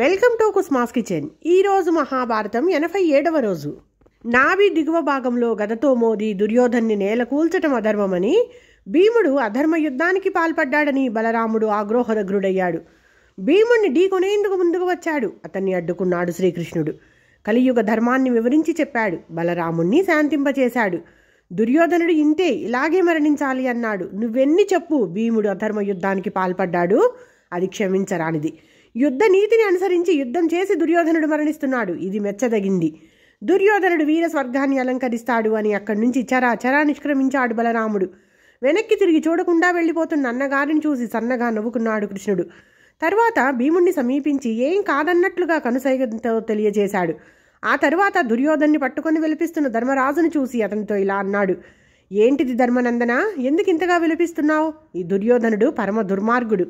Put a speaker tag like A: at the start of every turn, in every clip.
A: welcome to కుస్మాస్ kitchen ఈరోజు మహాభారతం ఎనభై ఏడవ రోజు నాభి దిగువ భాగంలో గదతో మోది దుర్యోధన్ని నేల కూల్చటం అధర్మమని భీముడు అధర్మ యుద్ధానికి పాల్పడ్డాడని బలరాముడు ఆగ్రోహరగ్రుడయ్యాడు భీముణ్ణి ఢీకొనేందుకు ముందుకు వచ్చాడు అతన్ని అడ్డుకున్నాడు శ్రీకృష్ణుడు కలియుగ ధర్మాన్ని వివరించి చెప్పాడు బలరాముణ్ణి శాంతింపచేశాడు దుర్యోధనుడు ఇంతే ఇలాగే మరణించాలి అన్నాడు నువ్వెన్ని చెప్పు భీముడు అధర్మ యుద్ధానికి పాల్పడ్డాడు అది క్షమించరానిది యుద్ధ నీతిని అనుసరించి యుద్ధం చేసి దుర్యోధనుడు మరణిస్తున్నాడు ఇది మెచ్చదగింది దుర్యోధనుడు వీర స్వర్గాన్ని అలంకరిస్తాడు అని అక్కడి నుంచి చరా చరా నిష్క్రమించాడు బలరాముడు వెనక్కి తిరిగి చూడకుండా వెళ్ళిపోతున్న అన్నగారిని చూసి సన్నగా నవ్వుకున్నాడు కృష్ణుడు తర్వాత భీముణ్ణి సమీపించి ఏం కాదన్నట్లుగా కనుసైగతో తెలియజేశాడు ఆ తర్వాత దుర్యోధన్ని పట్టుకొని విలపిస్తున్న ధర్మరాజును చూసి అతనితో ఇలా అన్నాడు ఏంటిది ధర్మనందన ఎందుకు ఇంతగా విలపిస్తున్నావు ఈ దుర్యోధనుడు పరమ దుర్మార్గుడు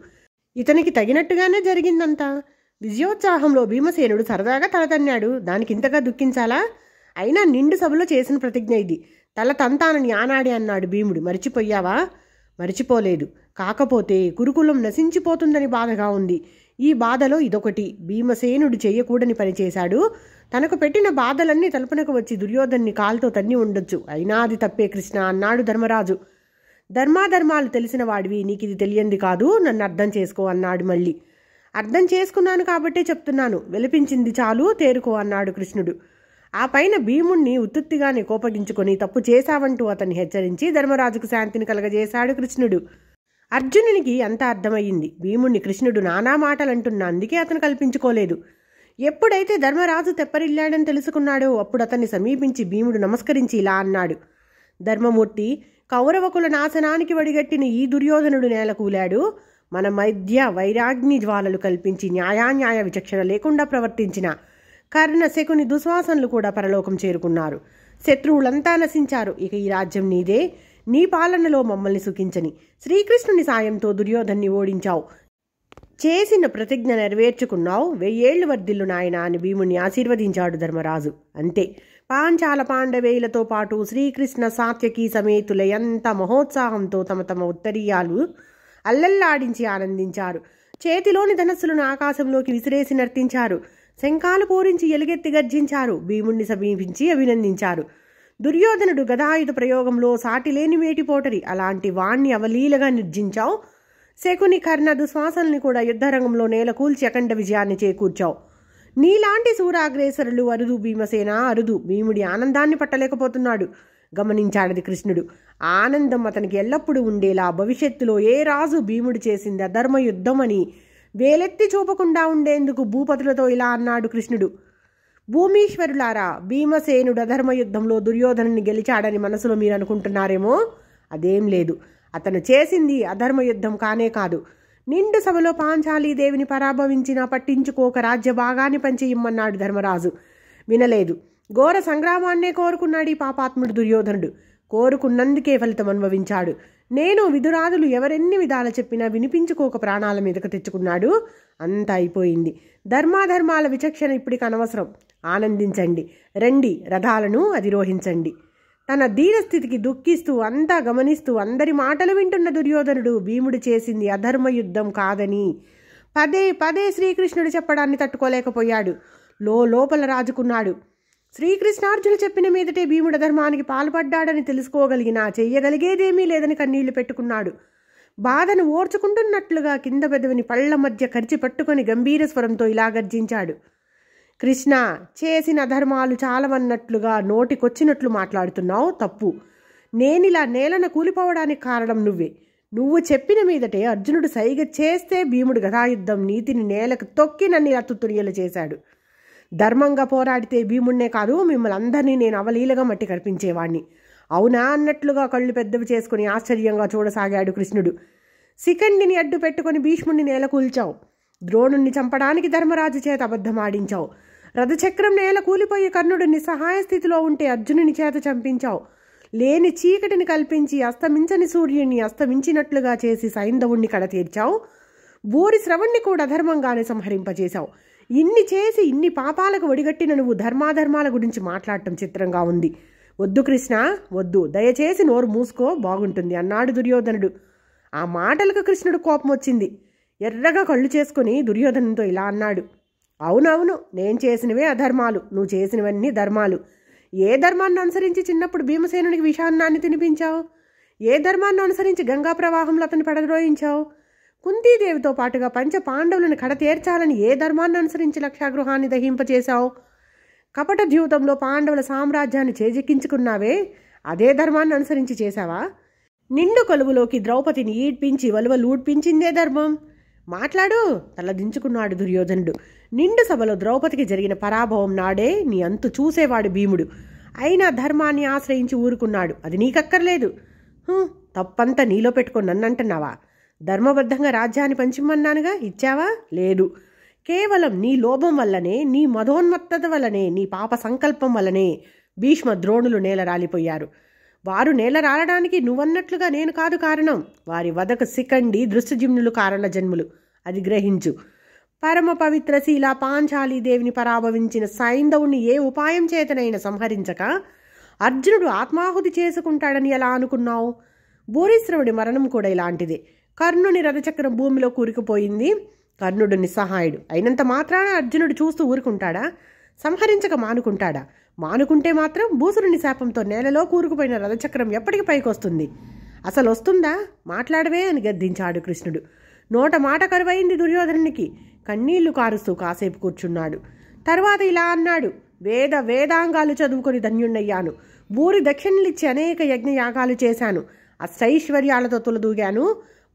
A: ఇతనికి తగినట్టుగానే జరిగిందంతా విజయోత్సాహంలో భీమసేనుడు సరదాగా తలతన్నాడు దానికింతగా దుఃఖించాలా అయినా నిండు సభలో చేసిన ప్రతిజ్ఞ ఇది తల తంతానని ఆనాడే అన్నాడు భీముడు మరిచిపోయావా మరిచిపోలేదు కాకపోతే కురుకులం నశించిపోతుందని బాధగా ఉంది ఈ బాధలో ఇదొకటి భీమసేనుడు చేయకూడని పని చేశాడు తనకు పెట్టిన బాధలన్నీ తలుపునకు వచ్చి దుర్యోధన్ని కాలుతో తన్ని ఉండొచ్చు అయినా అది తప్పే కృష్ణ అన్నాడు ధర్మరాజు ధర్మాధర్మాలు తెలిసిన వాడివి నీకు ఇది తెలియంది కాదు నన్ను అర్థం చేసుకో అన్నాడు మళ్ళీ అర్థం చేసుకున్నాను కాబట్టే చెప్తున్నాను వెలిపించింది చాలు తేరుకో అన్నాడు కృష్ణుడు ఆ పైన భీముణ్ణి ఉత్తుత్తిగానే కోపగించుకొని తప్పు చేశావంటూ అతన్ని హెచ్చరించి ధర్మరాజుకు శాంతిని కలగజేశాడు కృష్ణుడు అర్జునునికి అంత అర్థమయ్యింది భీముణ్ణి కృష్ణుడు నానా మాటలు అంటున్న అందుకే అతను కల్పించుకోలేదు ఎప్పుడైతే ధర్మరాజు తెప్పరిల్లాడని తెలుసుకున్నాడో అప్పుడు అతన్ని సమీపించి భీముడు నమస్కరించి ఇలా అన్నాడు ధర్మమూర్తి కౌరవకుల నాశనానికి వడిగట్టిన ఈ దుర్యోధనుడు నేలకూలాడు మన మధ్య వైరాగ్ని జ్వాలలు కల్పించి న్యాయాన్యాయ విచక్షణ లేకుండా ప్రవర్తించిన కర్ణ శకుని దుశ్వాసనలు కూడా పరలోకం చేరుకున్నారు శత్రువులంతా నశించారు ఇక ఈ రాజ్యం నీదే నీ పాలనలో మమ్మల్ని సుఖించని శ్రీకృష్ణుని సాయంతో దుర్యోధన్ని ఓడించావు చేసిన ప్రతిజ్ఞ నెరవేర్చుకున్నావు వెయ్యేళ్లు వర్ధిల్లు నాయన అని భీముని ఆశీర్వదించాడు ధర్మరాజు అంతే పాంచాల పాండవేయులతో పాటు శ్రీకృష్ణ సాత్యకి సమేతుల ఎంత మహోత్సాహంతో తమ తమ ఉత్తరీయాలు అల్లల్లాడించి ఆనందించారు చేతిలోని ధనస్సులను ఆకాశంలోకి విసిరేసి నర్తించారు శంఖాలు పూరించి ఎలుగెత్తి గర్జించారు భీముణ్ణి సమీపించి అభినందించారు దుర్యోధనుడు గదాయుధ ప్రయోగంలో సాటిలేని మేటిపోటరి అలాంటి వాణ్ణి అవలీలగా నిర్జించావు శకుని కర్ణ దుశ్వాసల్ని కూడా యుద్ధరంగంలో నేలకూల్చి అఖండ విజయాన్ని చేకూర్చావు నీలాంటి శూరాగ్రేసరులు అరుదు భీమసేన అరుదు భీముడి ఆనందాన్ని పట్టలేకపోతున్నాడు గమనించాడది కృష్ణుడు ఆనందం అతనికి ఎల్లప్పుడూ ఉండేలా భవిష్యత్తులో ఏ రాజు భీముడు చేసింది అధర్మ యుద్ధమని వేలెత్తి చూపకుండా ఉండేందుకు భూపతులతో ఇలా అన్నాడు కృష్ణుడు భూమీశ్వరులారా భీమసేనుడు యుద్ధంలో దుర్యోధను గెలిచాడని మనసులో మీరు అనుకుంటున్నారేమో అదేం లేదు అతను చేసింది అధర్మయుద్ధం కానే కాదు నిండు సభలో దేవిని పరాభవించినా పట్టించుకోక రాజ్య భాగాన్ని పంచి ఇమ్మన్నాడు ధర్మరాజు వినలేదు ఘోర సంగ్రామాన్నే కోరుకున్నాడు ఈ పాపాత్ముడు దుర్యోధనుడు కోరుకున్నందుకే ఫలితం అనుభవించాడు నేను విధురాదులు ఎవరెన్ని విధాల చెప్పినా వినిపించుకోక ప్రాణాల మీదకు తెచ్చుకున్నాడు అంతా అయిపోయింది ధర్మాధర్మాల విచక్షణ ఇప్పటికనవసరం ఆనందించండి రండి రథాలను అధిరోహించండి తన దీనస్థితికి దుఃఖిస్తూ అంతా గమనిస్తూ అందరి మాటలు వింటున్న దుర్యోధనుడు భీముడు చేసింది అధర్మ యుద్ధం కాదని పదే పదే శ్రీకృష్ణుడు చెప్పడాన్ని తట్టుకోలేకపోయాడు లో లోపల రాజుకున్నాడు శ్రీకృష్ణార్జును చెప్పిన మీదటే భీముడు ధర్మానికి పాల్పడ్డాడని తెలుసుకోగలిగినా చెయ్యగలిగేదేమీ లేదని కన్నీళ్లు పెట్టుకున్నాడు బాధను ఓర్చుకుంటున్నట్లుగా కింద పెదవిని పళ్ల మధ్య కరిచి పట్టుకొని గంభీర స్వరంతో ఇలా గర్జించాడు కృష్ణ చేసిన ధర్మాలు చాలవన్నట్లుగా నోటికొచ్చినట్లు మాట్లాడుతున్నావు తప్పు నేనిలా నేలను కూలిపోవడానికి కారణం నువ్వే నువ్వు చెప్పిన మీదటే అర్జునుడు సైగ చేస్తే భీముడు గదాయుద్ధం నీతిని నేలకు తొక్కి నన్ను ఇలా చేశాడు ధర్మంగా పోరాడితే భీముణ్ణే కాదు మిమ్మల్ని అందరినీ నేను అవలీలగా మట్టి కనిపించేవాణ్ణి అవునా అన్నట్లుగా కళ్ళు పెద్దవి చేసుకుని ఆశ్చర్యంగా చూడసాగాడు కృష్ణుడు సికండిని అడ్డు పెట్టుకుని భీష్ముడిని నేల కూల్చావు ద్రోణుణ్ణి చంపడానికి ధర్మరాజు చేత అబద్ధమాడించావు రథచక్రం నేల కూలిపోయి కర్ణుడు నిస్సహాయ స్థితిలో ఉంటే అర్జునుని చేత చంపించావు లేని చీకటిని కల్పించి అస్తమించని సూర్యుణ్ణి అస్తమించినట్లుగా చేసి సైంధవుణ్ణి తీర్చావు బోరి శ్రవణ్ణి కూడా ధర్మంగానే సంహరింపజేశావు ఇన్ని చేసి ఇన్ని పాపాలకు ఒడిగట్టిన నువ్వు ధర్మాధర్మాల గురించి మాట్లాడటం చిత్రంగా ఉంది వద్దు కృష్ణ వద్దు దయచేసి నోరు మూసుకో బాగుంటుంది అన్నాడు దుర్యోధనుడు ఆ మాటలకు కృష్ణుడు కోపం వచ్చింది ఎర్రగా కళ్ళు చేసుకుని దుర్యోధనంతో ఇలా అన్నాడు అవునవును నేను చేసినవే అధర్మాలు నువ్వు చేసినవన్నీ ధర్మాలు ఏ ధర్మాన్ని అనుసరించి చిన్నప్పుడు భీమసేనునికి విషాన్నాన్ని తినిపించావు ఏ ధర్మాన్ని అనుసరించి గంగా ప్రవాహంలో అతను పడద్రోహించావు కుంతీదేవితో పాటుగా పంచ పాండవులను కడతేర్చాలని ఏ ధర్మాన్ని అనుసరించి లక్షాగృహాన్ని దహింపచేశావు కపట జీవితంలో పాండవుల సామ్రాజ్యాన్ని చేజిక్కించుకున్నావే అదే ధర్మాన్ని అనుసరించి చేశావా నిండు కొలువులోకి ద్రౌపదిని ఈడ్పించి వలువలు ఊడ్పించిందే ధర్మం మాట్లాడు తలదించుకున్నాడు దుర్యోధనుడు నిండు సభలో ద్రౌపదికి జరిగిన పరాభవం నాడే నీ అంతు చూసేవాడు భీముడు అయినా ధర్మాన్ని ఆశ్రయించి ఊరుకున్నాడు అది నీకక్కర్లేదు తప్పంతా నీలో పెట్టుకొని నన్నంటున్నావా ధర్మబద్ధంగా రాజ్యాన్ని పంచిమన్నానుగా ఇచ్చావా లేదు కేవలం నీ లోభం వల్లనే నీ మధోన్మత్తత వల్లనే నీ పాప సంకల్పం వల్లనే భీష్మ ద్రోణులు నేలరాలిపోయారు వారు నేల రాలడానికి నువ్వన్నట్లుగా నేను కాదు కారణం వారి వదక సికండి దృష్టజిమ్నులు కారణ జన్ములు అది గ్రహించు పరమ పవిత్ర శీల పాంచాలీ దేవిని పరాభవించిన సైంధవుని ఏ ఉపాయం చేతనైనా సంహరించక అర్జునుడు ఆత్మాహుతి చేసుకుంటాడని ఎలా అనుకున్నావు భూరీశ్రవుడి మరణం కూడా ఇలాంటిదే కర్ణుని రథచక్రం భూమిలో కూరుకుపోయింది కర్ణుడు నిస్సహాయుడు అయినంత మాత్రాన అర్జునుడు చూస్తూ ఊరుకుంటాడా సంహరించక మానుకుంటాడా మానుకుంటే మాత్రం భూసురుని శాపంతో నేలలో కూరుకుపోయిన రథచక్రం ఎప్పటికి పైకొస్తుంది అసలు వస్తుందా మాట్లాడవే అని గద్దించాడు కృష్ణుడు నోట మాట కరువైంది దుర్యోధనునికి కన్నీళ్లు కారుస్తూ కాసేపు కూర్చున్నాడు తర్వాత ఇలా అన్నాడు వేద వేదాంగాలు చదువుకొని ధన్యుణ్ణయ్యాను భూరి దక్షిణలిచ్చి అనేక యజ్ఞయాగాలు చేశాను అష్టైశ్వర్యాలతో తులదూగాను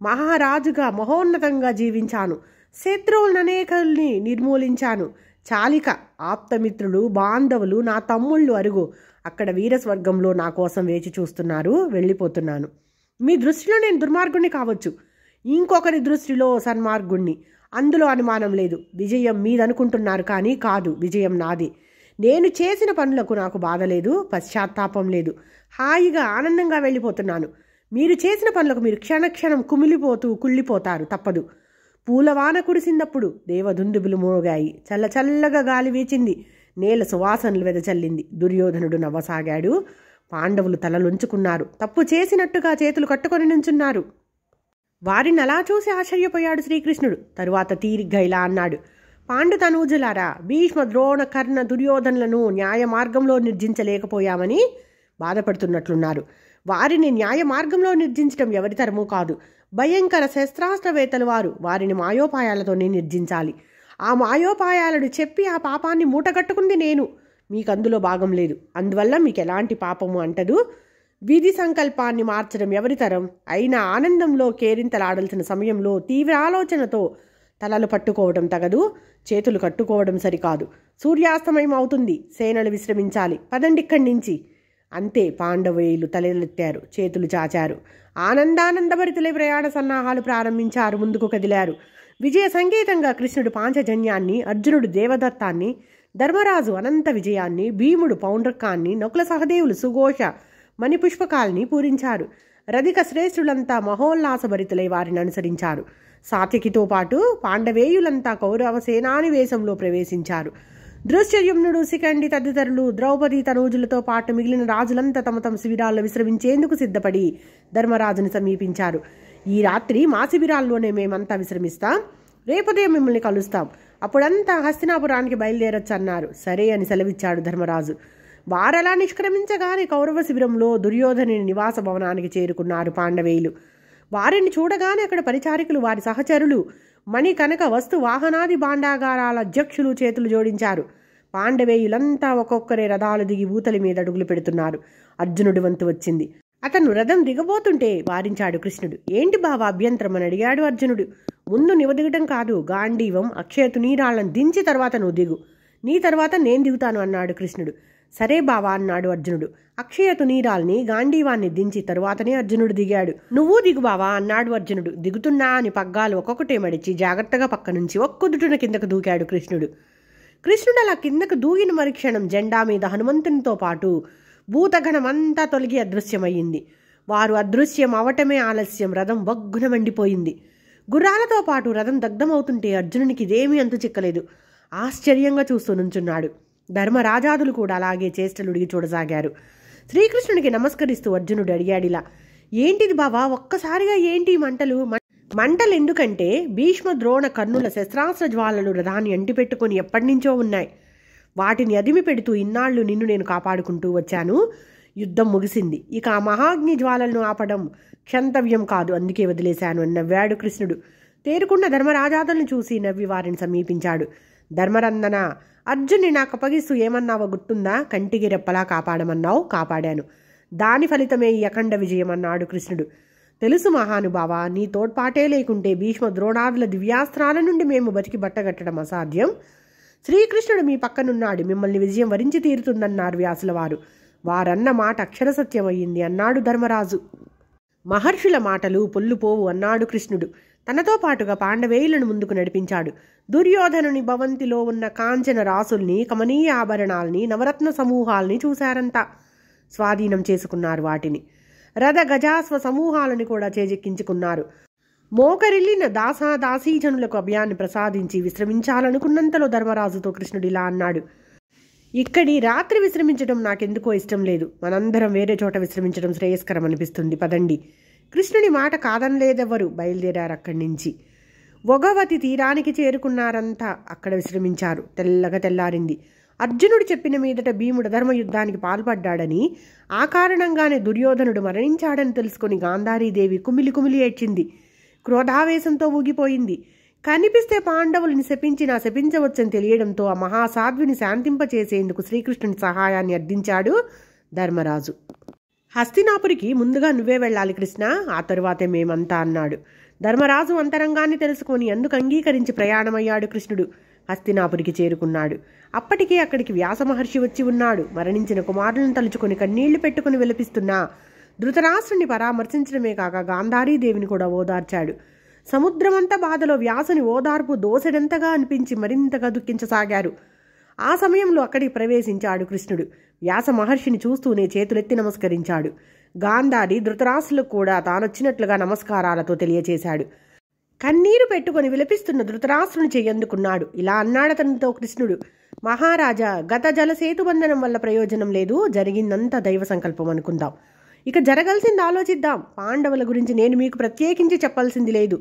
A: మహారాజుగా మహోన్నతంగా జీవించాను శత్రువులను అనేకల్ని నిర్మూలించాను చాలిక ఆప్తమిత్రులు బాంధవులు నా తమ్ముళ్ళు అరుగు అక్కడ వీరస్వర్గంలో నా కోసం వేచి చూస్తున్నారు వెళ్ళిపోతున్నాను మీ దృష్టిలో నేను దుర్మార్గుణ్ణి కావచ్చు ఇంకొకరి దృష్టిలో సన్మార్గుణ్ణి అందులో అనుమానం లేదు విజయం మీదనుకుంటున్నారు కానీ కాదు విజయం నాది నేను చేసిన పనులకు నాకు బాధ లేదు పశ్చాత్తాపం లేదు హాయిగా ఆనందంగా వెళ్ళిపోతున్నాను మీరు చేసిన పనులకు మీరు క్షణక్షణం కుమిలిపోతూ కుళ్ళిపోతారు తప్పదు పూలవాన కురిసిందప్పుడు దేవదుందుబులు మోగాయి చల్లచల్లగా గాలి వీచింది నేల సువాసనలు వెదచల్లింది దుర్యోధనుడు నవ్వసాగాడు పాండవులు తలలుంచుకున్నారు తప్పు చేసినట్టుగా చేతులు కట్టుకొని నుంచున్నారు వారిని అలా చూసి ఆశ్చర్యపోయాడు శ్రీకృష్ణుడు తరువాత తీరిగ్గా ఇలా అన్నాడు పాండు తనూజులారా భీష్మ ద్రోణ కర్ణ దుర్యోధనులను న్యాయ మార్గంలో నిర్జించలేకపోయామని బాధపడుతున్నట్లున్నారు వారిని న్యాయ మార్గంలో నిర్జించడం ఎవరి తరమూ కాదు భయంకర శస్త్రాస్త్రవేత్తలు వారు వారిని మాయోపాయాలతోనే నిర్జించాలి ఆ మాయోపాయాలను చెప్పి ఆ పాపాన్ని మూటగట్టుకుంది నేను మీకు అందులో భాగం లేదు అందువల్ల మీకు ఎలాంటి పాపము అంటదు వీధి సంకల్పాన్ని మార్చడం ఎవరితరం అయినా ఆనందంలో కేరింతలాడాల్సిన సమయంలో తీవ్ర ఆలోచనతో తలలు పట్టుకోవడం తగదు చేతులు కట్టుకోవడం సరికాదు సూర్యాస్తమయం అవుతుంది సేనలు విశ్రమించాలి పదండి ఇక్కడి నుంచి అంతే పాండవేయులు తలెత్తారు చేతులు చాచారు ఆనందానందభరితులై ప్రయాణ సన్నాహాలు ప్రారంభించారు ముందుకు కదిలారు విజయ సంగీతంగా కృష్ణుడు పాంచజన్యాన్ని అర్జునుడు దేవదత్తాన్ని ధర్మరాజు అనంత విజయాన్ని భీముడు పౌండ్రకాన్ని నకుల సహదేవులు సుఘోష మణిపుష్పకాల్ని పూరించారు రధిక శ్రేష్ఠులంతా మహోల్లాసభరితులై వారిని అనుసరించారు సాత్యకితో పాటు పాండవేయులంతా కౌరవ సేనాని వేషంలో ప్రవేశించారు దృశ్యయుమ్నుడు శిఖండి తదితరులు ద్రౌపది తనూజులతో పాటు మిగిలిన రాజులంతా తమ తమ శిబిరాల్లో విశ్రమించేందుకు సిద్ధపడి ధర్మరాజుని సమీపించారు ఈ రాత్రి మా శిబిరాల్లోనే మేమంతా విశ్రమిస్తాం రేపుదే మిమ్మల్ని కలుస్తాం అప్పుడంతా హస్తినాపురానికి బయలుదేరొచ్చన్నారు సరే అని సెలవిచ్చాడు ధర్మరాజు వారలా నిష్క్రమించగానే కౌరవ శిబిరంలో దుర్యోధని నివాస భవనానికి చేరుకున్నారు పాండవేయులు వారిని చూడగానే అక్కడ పరిచారికులు వారి సహచరులు మణి వస్తు వాహనాది భాండాగారాల అధ్యక్షులు చేతులు జోడించారు పాండవేయులంతా ఒక్కొక్కరే రథాలు దిగి ఊతలి మీద అడుగులు పెడుతున్నారు అర్జునుడి వంతు వచ్చింది అతను రథం దిగబోతుంటే వారించాడు కృష్ణుడు ఏంటి బావ అభ్యంతరం అని అడిగాడు అర్జునుడు ముందు నివదిగటం కాదు గాంధీవం అక్షయతు నీరాళ్ళను దించి తర్వాత నువ్వు దిగు నీ తర్వాత నేను దిగుతాను అన్నాడు కృష్ణుడు సరే బావా అన్నాడు అర్జునుడు అక్షయ తునీరాల్ని గాంధీవాన్ని దించి తరువాతనే అర్జునుడు దిగాడు నువ్వు దిగు బావా అన్నాడు అర్జునుడు దిగుతున్నా అని పగ్గాలు ఒక్కొక్కటే మడిచి జాగ్రత్తగా పక్క నుంచి ఒక్కొదుటున కిందకు దూకాడు కృష్ణుడు కృష్ణుడు అలా కిందకు దూగిన మరుక్షణం జెండా మీద హనుమంతునితో పాటు భూతగణమంతా తొలగి అదృశ్యమయ్యింది వారు అదృశ్యం అవటమే ఆలస్యం రథం వగ్గున మండిపోయింది గుర్రాలతో పాటు రథం దగ్ధమవుతుంటే అర్జునునికి ఇదేమీ అంతు చిక్కలేదు ఆశ్చర్యంగా చూస్తూ నుంచున్నాడు ధర్మరాజాదులు కూడా అలాగే చేష్టలుడిగి చూడసాగారు శ్రీకృష్ణునికి నమస్కరిస్తూ అర్జునుడు అడిగాడిలా ఏంటిది బావా ఒక్కసారిగా ఏంటి మంటలు మంటలు ఎందుకంటే భీష్మ ద్రోణ కర్ణుల శస్త్రాస్త్ర జ్వాలలు రథాన్ని అంటిపెట్టుకుని ఎప్పటి నుంచో ఉన్నాయి వాటిని అదిమి పెడుతూ ఇన్నాళ్ళు నిన్ను నేను కాపాడుకుంటూ వచ్చాను యుద్ధం ముగిసింది ఇక ఆ మహాగ్ని జ్వాలలను ఆపడం క్షంతవ్యం కాదు అందుకే వదిలేశాను అని నవ్వాడు కృష్ణుడు తేరుకున్న ధర్మరాజాదలను చూసి నవ్వి వారిని సమీపించాడు ధర్మరందన అర్జున్ని నాకు అప్పగిస్తూ ఏమన్నావో గుర్తుందా కంటికి రెప్పలా కాపాడమన్నావు కాపాడాను దాని ఫలితమే ఈ అఖండ విజయం అన్నాడు కృష్ణుడు తెలుసు మహానుభావ నీ తోడ్పాటే లేకుంటే భీష్మ ద్రోణాదుల దివ్యాస్త్రాల నుండి మేము బతికి బట్టగట్టడం అసాధ్యం శ్రీకృష్ణుడు మీ పక్కనున్నాడు మిమ్మల్ని విజయం వరించి తీరుతుందన్నారు వ్యాసుల వారు వారన్న మాట అక్షర సత్యమయ్యింది అన్నాడు ధర్మరాజు మహర్షుల మాటలు పొల్లుపోవు అన్నాడు కృష్ణుడు తనతో పాటుగా పాండవేయులను ముందుకు నడిపించాడు దుర్యోధనుని భవంతిలో ఉన్న కాంచన రాసుల్ని కమనీయ ఆభరణాల్ని నవరత్న సమూహాల్ని చూశారంతా స్వాధీనం చేసుకున్నారు వాటిని రథ గజాస్వ సమూహాలను కూడా చేజెక్కించుకున్నారు మోకరిల్లిన దాసా దాసీజనులకు అభయాన్ని ప్రసాదించి విశ్రమించాలనుకున్నంతలో ధర్మరాజుతో కృష్ణుడు ఇలా అన్నాడు ఇక్కడి రాత్రి విశ్రమించడం నాకెందుకో ఇష్టం లేదు మనందరం వేరే చోట విశ్రమించడం శ్రేయస్కరం అనిపిస్తుంది పదండి కృష్ణుని మాట కాదనలేదెవ్వరు అక్కడి నుంచి వగవతి తీరానికి చేరుకున్నారంతా అక్కడ విశ్రమించారు తెల్లగా తెల్లారింది అర్జునుడు చెప్పిన మీదట భీముడు ధర్మ యుద్ధానికి పాల్పడ్డాడని ఆ కారణంగానే దుర్యోధనుడు మరణించాడని తెలుసుకుని గాంధారీదేవి కుమిలి కుమిలి ఏడ్చింది క్రోధావేశంతో ఊగిపోయింది కనిపిస్తే పాండవుల్ని శపించినా శపించవచ్చని తెలియడంతో ఆ మహాసాధ్విని శాంతింపచేసేందుకు శ్రీకృష్ణుని సహాయాన్ని అర్థించాడు ధర్మరాజు హస్తినాపురికి ముందుగా నువ్వే వెళ్ళాలి కృష్ణ ఆ తరువాతే మేమంతా అన్నాడు ధర్మరాజు అంతరంగాన్ని తెలుసుకొని ఎందుకు అంగీకరించి ప్రయాణమయ్యాడు కృష్ణుడు హస్తినాపురికి చేరుకున్నాడు అప్పటికే అక్కడికి వ్యాస మహర్షి వచ్చి ఉన్నాడు మరణించిన కుమారులను తలుచుకొని కన్నీళ్లు పెట్టుకుని విలపిస్తున్నా ధృతరాష్ట్రుని పరామర్శించడమే కాక గాంధారీదేవిని కూడా ఓదార్చాడు సముద్రమంతా బాధలో వ్యాసుని ఓదార్పు దోసెడెంతగా అనిపించి మరింతగా దుఃఖించసాగారు ఆ సమయంలో అక్కడికి ప్రవేశించాడు కృష్ణుడు వ్యాస మహర్షిని చూస్తూనే చేతులెత్తి నమస్కరించాడు గాంధారి ధృతరాశులకు కూడా తానొచ్చినట్లుగా నమస్కారాలతో తెలియచేశాడు కన్నీరు పెట్టుకొని విలపిస్తున్న ధృతరాష్ట్రుని చేయందుకున్నాడు ఇలా అన్నాడతనితో కృష్ణుడు మహారాజా గత జల సేతుబంధనం వల్ల ప్రయోజనం లేదు జరిగిందంత దైవ సంకల్పం అనుకుందాం ఇక జరగాల్సింది ఆలోచిద్దాం పాండవుల గురించి నేను మీకు ప్రత్యేకించి చెప్పాల్సింది లేదు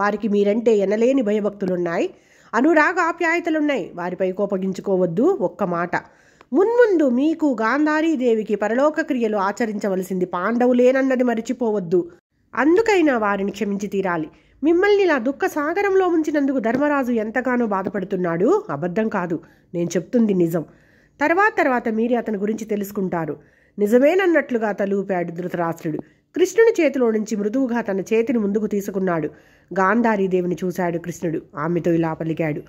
A: వారికి మీరంటే ఎనలేని భయభక్తులున్నాయి అనురాగ ఆప్యాయతలున్నాయి వారిపై కోపగించుకోవద్దు ఒక్క మాట మున్ముందు మీకు గాంధారీదేవికి పరలోక క్రియలు ఆచరించవలసింది పాండవులేనన్నది మరిచిపోవద్దు అందుకైనా వారిని క్షమించి తీరాలి మిమ్మల్ని ఇలా దుఃఖ సాగరంలో ఉంచినందుకు ధర్మరాజు ఎంతగానో బాధపడుతున్నాడు అబద్ధం కాదు నేను చెప్తుంది నిజం తర్వాత తర్వాత మీరే అతని గురించి తెలుసుకుంటారు నిజమేనన్నట్లుగా తలూపాడు ధృతరాష్ట్రుడు కృష్ణుని చేతిలో నుంచి మృదువుగా తన చేతిని ముందుకు తీసుకున్నాడు గాంధారీదేవిని చూశాడు కృష్ణుడు ఆమెతో ఇలా పలికాడు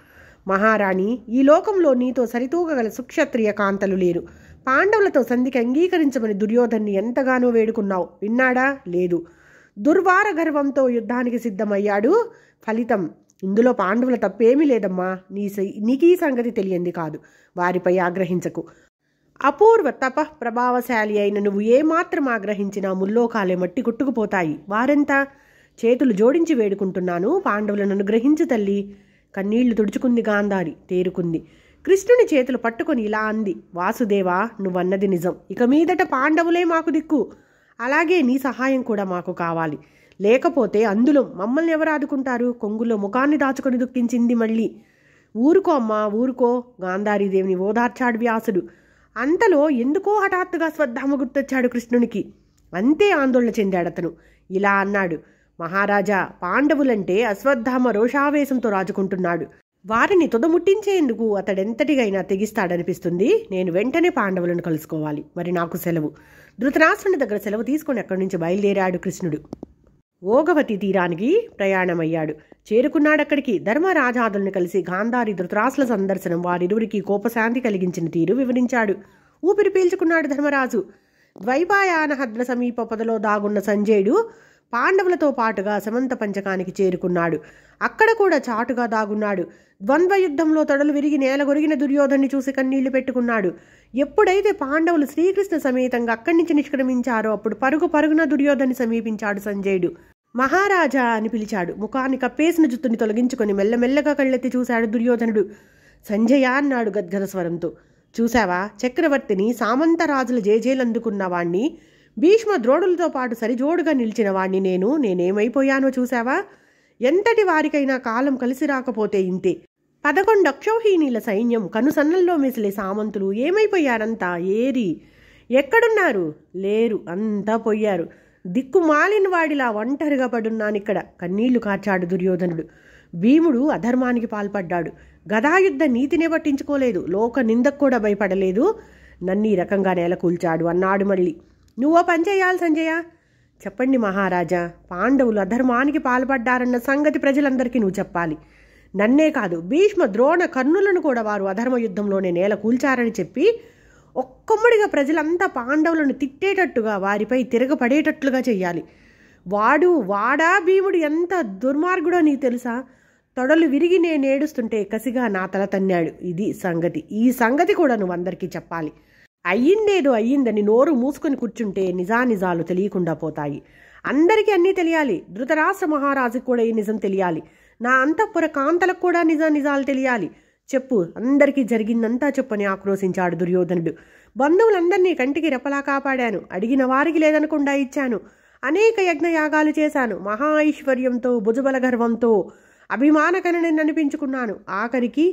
A: మహారాణి ఈ లోకంలో నీతో సరితూగగల సుక్షత్రియ కాంతలు లేరు పాండవులతో సంధికి అంగీకరించమని దుర్యోధన్ని ఎంతగానో వేడుకున్నావు విన్నాడా లేదు దుర్వార గర్వంతో యుద్ధానికి సిద్ధమయ్యాడు ఫలితం ఇందులో పాండవుల తప్పేమీ లేదమ్మా నీ నీకీ సంగతి తెలియంది కాదు వారిపై ఆగ్రహించకు అపూర్వ తప ప్రభావశాలి అయిన నువ్వు ఏమాత్రం ఆగ్రహించినా ముల్లోకాలే మట్టి కొట్టుకుపోతాయి వారంతా చేతులు జోడించి వేడుకుంటున్నాను పాండవులను అనుగ్రహించు తల్లి కన్నీళ్లు తుడుచుకుంది గాంధారి తేరుకుంది కృష్ణుని చేతులు పట్టుకొని ఇలా అంది వాసుదేవా నువ్వన్నది నిజం ఇక మీదట పాండవులే మాకు దిక్కు అలాగే నీ సహాయం కూడా మాకు కావాలి లేకపోతే అందులో మమ్మల్ని ఎవరు ఆదుకుంటారు కొంగులో ముఖాన్ని దాచుకొని దుఃఖించింది మళ్ళీ ఊరుకో అమ్మా ఊరుకో గాంధారీదేవిని ఓదార్చాడు వ్యాసుడు అంతలో ఎందుకో హఠాత్తుగా స్వద్ధామ గుర్తొచ్చాడు కృష్ణునికి అంతే ఆందోళన చెందాడు అతను ఇలా అన్నాడు మహారాజా పాండవులంటే అశ్వత్థామ రోషావేశంతో రాజుకుంటున్నాడు వారిని తుదముట్టించేందుకు అతడెంతటిగైనా తెగిస్తాడనిపిస్తుంది నేను వెంటనే పాండవులను కలుసుకోవాలి మరి నాకు సెలవు ధృతరాష్ట్రుని దగ్గర సెలవు తీసుకుని అక్కడి నుంచి బయలుదేరాడు కృష్ణుడు ఓగవతి తీరానికి ప్రయాణమయ్యాడు చేరుకున్నాడక్కడికి ధర్మరాజాదుల్ని కలిసి గాంధారి ధృతరాసుల సందర్శనం వారిరువురికి కోపశాంతి కలిగించిన తీరు వివరించాడు ఊపిరి పీల్చుకున్నాడు ధర్మరాజు ద్వైపాయాన హద్ర సమీప పొదలో దాగున్న సంజయుడు పాండవులతో పాటుగా సమంత పంచకానికి చేరుకున్నాడు అక్కడ కూడా చాటుగా దాగున్నాడు ద్వంద్వ యుద్ధంలో తొడలు విరిగి నేలగొరిగిన దుర్యోధన్ని చూసి కన్నీళ్లు పెట్టుకున్నాడు ఎప్పుడైతే పాండవులు శ్రీకృష్ణ సమేతంగా అక్కడి నుంచి నిష్క్రమించారో అప్పుడు పరుగు పరుగున దుర్యోధన్ని సమీపించాడు సంజయుడు మహారాజా అని పిలిచాడు ముఖాన్ని కప్పేసిన జుత్తుని తొలగించుకొని మెల్లమెల్లగా కళ్ళెత్తి చూశాడు దుర్యోధనుడు సంజయ అన్నాడు గద్గద స్వరంతో చూశావా చక్రవర్తిని సామంతరాజుల జేజేలందుకున్న వాణ్ణి భీష్మ ద్రోణులతో పాటు సరిజోడుగా నిలిచిన వాణ్ణి నేను నేనేమైపోయానో చూశావా ఎంతటి వారికైనా కాలం కలిసి రాకపోతే ఇంతే పదకొండు అక్షౌహీనీల సైన్యం కనుసన్నల్లో మిసిలే సామంతులు ఏమైపోయారంతా ఏరి ఎక్కడున్నారు లేరు అంతా పోయారు దిక్కుమాలిన వాడిలా ఒంటరిగా పడున్నాను ఇక్కడ కన్నీళ్లు కార్చాడు దుర్యోధనుడు భీముడు అధర్మానికి పాల్పడ్డాడు గదాయుద్ధ నీతినే పట్టించుకోలేదు లోక నిందకు కూడా భయపడలేదు నన్ను ఈ రకంగా కూల్చాడు అన్నాడు మళ్ళీ నువ్వో పని చేయాలి సంజయ చెప్పండి మహారాజా పాండవులు అధర్మానికి పాల్పడ్డారన్న సంగతి ప్రజలందరికీ నువ్వు చెప్పాలి నన్నే కాదు భీష్మ ద్రోణ కర్ణులను కూడా వారు అధర్మ యుద్ధంలోనే నేల కూల్చారని చెప్పి ఒక్కమ్మడిగా ప్రజలంతా పాండవులను తిట్టేటట్టుగా వారిపై తిరగపడేటట్లుగా చేయాలి వాడు వాడా భీముడు ఎంత దుర్మార్గుడో నీకు తెలుసా తొడలు విరిగి నేను ఏడుస్తుంటే కసిగా నా తల తన్నాడు ఇది సంగతి ఈ సంగతి కూడా నువ్వు అందరికీ చెప్పాలి అయ్యిందేదో అయ్యిందని నోరు మూసుకొని కూర్చుంటే నిజానిజాలు తెలియకుండా పోతాయి అందరికీ అన్నీ తెలియాలి ధృతరాష్ట్ర మహారాజుకు కూడా ఈ నిజం తెలియాలి నా అంతఃపుర కాంతలకు కూడా నిజానిజాలు తెలియాలి చెప్పు అందరికీ జరిగిందంతా చెప్పని ఆక్రోశించాడు దుర్యోధనుడు బంధువులందరినీ కంటికి రెపలా కాపాడాను అడిగిన వారికి లేదనకుండా ఇచ్చాను అనేక యజ్ఞయాగాలు చేశాను మహా ఐశ్వర్యంతో భుజబల గర్వంతో అభిమానకనని అనిపించుకున్నాను ఆఖరికి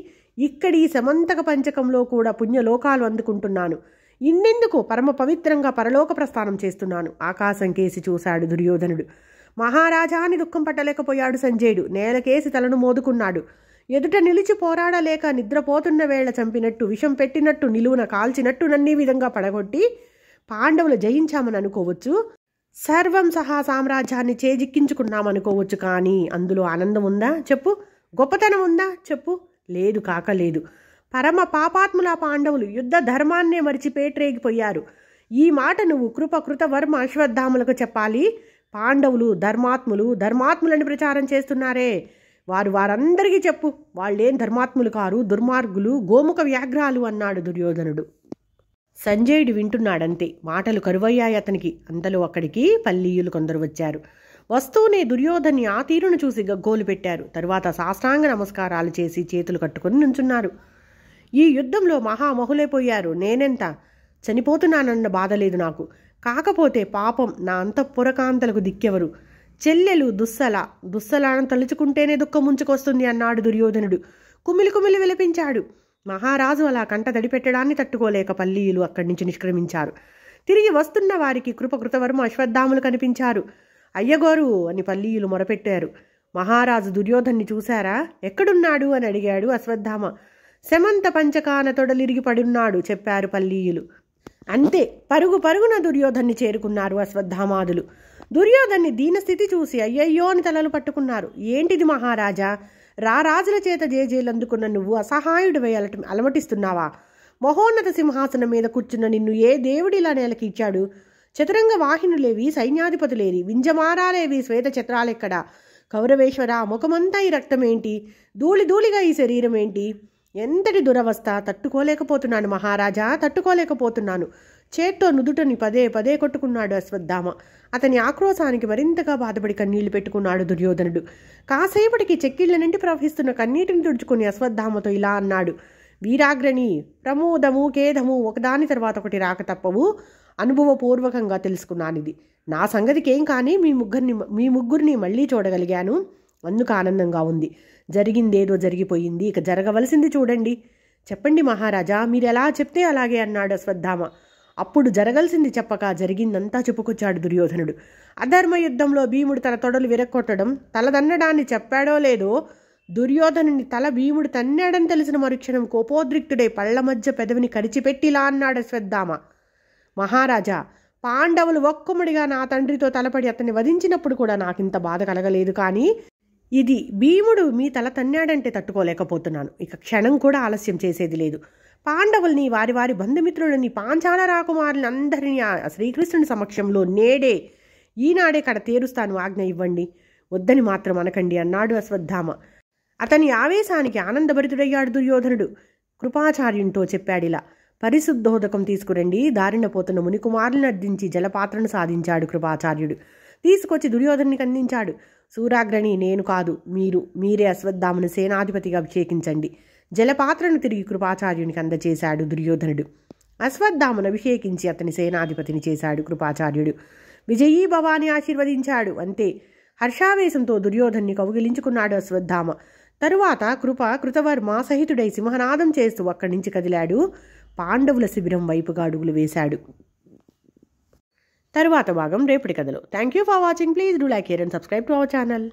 A: ఇక్కడి సమంతక పంచకంలో కూడా పుణ్యలోకాలు అందుకుంటున్నాను ఇన్నెందుకు పరమ పవిత్రంగా పరలోక ప్రస్థానం చేస్తున్నాను ఆకాశం కేసి చూశాడు దుర్యోధనుడు మహారాజాని దుఃఖం పట్టలేకపోయాడు సంజయుడు నేలకేసి తలను మోదుకున్నాడు ఎదుట నిలిచి పోరాడలేక నిద్రపోతున్న వేళ చంపినట్టు విషం పెట్టినట్టు నిలువున కాల్చినట్టు నన్నీ విధంగా పడగొట్టి పాండవులు జయించామని అనుకోవచ్చు సర్వం సహా సామ్రాజ్యాన్ని చేజిక్కించుకున్నామనుకోవచ్చు కానీ అందులో ఆనందం ఉందా చెప్పు గొప్పతనం ఉందా చెప్పు లేదు కాక లేదు పరమ పాపాత్ముల పాండవులు యుద్ధ ధర్మాన్నే మరిచి పేట్రేగిపోయారు ఈ మాట నువ్వు కృపకృత వర్మ అశ్వత్థాములకు చెప్పాలి పాండవులు ధర్మాత్ములు ధర్మాత్ములని ప్రచారం చేస్తున్నారే వారు వారందరికీ చెప్పు వాళ్ళేం ధర్మాత్ములు కారు దుర్మార్గులు గోముఖ వ్యాఘ్రాలు అన్నాడు దుర్యోధనుడు సంజయుడు వింటున్నాడంతే మాటలు కరువయ్యాయి అతనికి అంతలో అక్కడికి పల్లీయులు కొందరు వచ్చారు వస్తూనే దుర్యోధని ఆ తీరును చూసి గగ్గోలు పెట్టారు తరువాత సాష్టాంగ నమస్కారాలు చేసి చేతులు కట్టుకుని నుంచున్నారు ఈ యుద్ధంలో మహామహులైపోయారు నేనెంత చనిపోతున్నానన్న బాధ లేదు నాకు కాకపోతే పాపం నా అంతఃపురకాంతలకు దిక్కెవరు చెల్లెలు దుస్సల దుస్సలను తలుచుకుంటేనే దుఃఖం ముంచుకొస్తుంది అన్నాడు దుర్యోధనుడు కుమిలి కుమిలి విలపించాడు మహారాజు అలా కంట దడిపెట్టడాన్ని తట్టుకోలేక పల్లీలు అక్కడి నుంచి నిష్క్రమించారు తిరిగి వస్తున్న వారికి కృపకృతవర్మ అశ్వత్థాములు కనిపించారు అయ్యగోరు అని పల్లీయులు మొరపెట్టారు మహారాజు దుర్యోధన్ని చూశారా ఎక్కడున్నాడు అని అడిగాడు అశ్వత్థామ శమంత పంచకాన తొడలిరిగి పడున్నాడు చెప్పారు పల్లీయులు అంతే పరుగు పరుగున దుర్యోధన్ని చేరుకున్నారు అశ్వత్థామాదులు దుర్యోధన్ని దీనస్థితి చూసి అయ్యయ్యో అని తలలు పట్టుకున్నారు ఏంటిది మహారాజా రా రాజుల చేత జేజేలందుకున్న నువ్వు అసహాయుడు అలట అలమటిస్తున్నావా మహోన్నత సింహాసనం మీద కూర్చున్న నిన్ను ఏ దేవుడిలా ఇలా ఇచ్చాడు చతురంగ వాహినులేవి సైన్యాధిపతులేరి వింజమారాలేవి శ్వేత చిత్రాలెక్కడా కౌరవేశ్వర ముఖమంతా ఈ రక్తమేంటి ధూళి ధూళిగా ఈ శరీరం ఏంటి ఎంతటి దురవస్థ తట్టుకోలేకపోతున్నాను మహారాజా తట్టుకోలేకపోతున్నాను చేత్తో నుదుటని పదే పదే కొట్టుకున్నాడు అశ్వత్థామ అతని ఆక్రోశానికి మరింతగా బాధపడి కన్నీళ్లు పెట్టుకున్నాడు దుర్యోధనుడు కాసేపటికి చెక్కిళ్ల నుండి ప్రవహిస్తున్న కన్నీటిని తుడుచుకుని అశ్వత్థామతో ఇలా అన్నాడు వీరాగ్రణి ప్రమోదము ఖేదము ఒకదాని తర్వాత ఒకటి రాక తప్పవు అనుభవపూర్వకంగా తెలుసుకున్నాను ఇది నా సంగతికేం కానీ మీ ముగ్గురిని మీ ముగ్గురిని మళ్ళీ చూడగలిగాను అందుకు ఆనందంగా ఉంది జరిగిందేదో జరిగిపోయింది ఇక జరగవలసింది చూడండి చెప్పండి మహారాజా మీరు ఎలా చెప్తే అలాగే అన్నాడు అశ్వత్థామ అప్పుడు జరగాల్సింది చెప్పక జరిగిందంతా చెప్పుకొచ్చాడు దుర్యోధనుడు అధర్మ యుద్ధంలో భీముడు తన తొడలు విరక్కొట్టడం తలదన్నడాన్ని చెప్పాడో లేదో దుర్యోధనుని తల భీముడు తన్నాడని తెలిసిన మరుక్షణం కోపోద్రిక్తుడై పళ్ళ మధ్య పెదవిని కరిచిపెట్టిలా అన్నాడు శ్వద్ధామ మహారాజా పాండవులు ఒక్కముడిగా నా తండ్రితో తలపడి అతన్ని వధించినప్పుడు కూడా నాకు ఇంత బాధ కలగలేదు కానీ ఇది భీముడు మీ తల తన్నాడంటే తట్టుకోలేకపోతున్నాను ఇక క్షణం కూడా ఆలస్యం చేసేది లేదు పాండవుల్ని వారి వారి బంధుమిత్రులని పాంచాల రాకుమారుని ఆ శ్రీకృష్ణుని సమక్షంలో నేడే ఈనాడే కడ తీరుస్తాను ఆజ్ఞ ఇవ్వండి వద్దని మాత్రం అనకండి అన్నాడు అశ్వత్థామ అతని ఆవేశానికి ఆనందభరితుడయ్యాడు దుర్యోధనుడు కృపాచార్యునితో చెప్పాడిలా పరిశుద్ధోదకం తీసుకురండి దారిన పోతున్న మునికుమారులను అర్థించి జలపాత్రను సాధించాడు కృపాచార్యుడు తీసుకొచ్చి దుర్యోధనునికి అందించాడు సూరాగ్రణి నేను కాదు మీరు మీరే అశ్వత్థామను సేనాధిపతిగా అభిషేకించండి జలపాత్రను తిరిగి కృపాచార్యునికి అందజేశాడు దుర్యోధనుడు అశ్వత్థామను అభిషేకించి అతని సేనాధిపతిని చేశాడు కృపాచార్యుడు విజయీ భవాని ఆశీర్వదించాడు అంతే హర్షావేశంతో దుర్యోధన్ని కౌగిలించుకున్నాడు అశ్వత్థామ తరువాత కృప కృతవర్మ సహితుడై సింహనాదం చేస్తూ అక్కడి నుంచి కదిలాడు పాండవుల శిబిరం వైపుగా అడుగులు వేశాడు తరువాత భాగం రేపటి కథలో thank you for watching please do like here and subscribe to our channel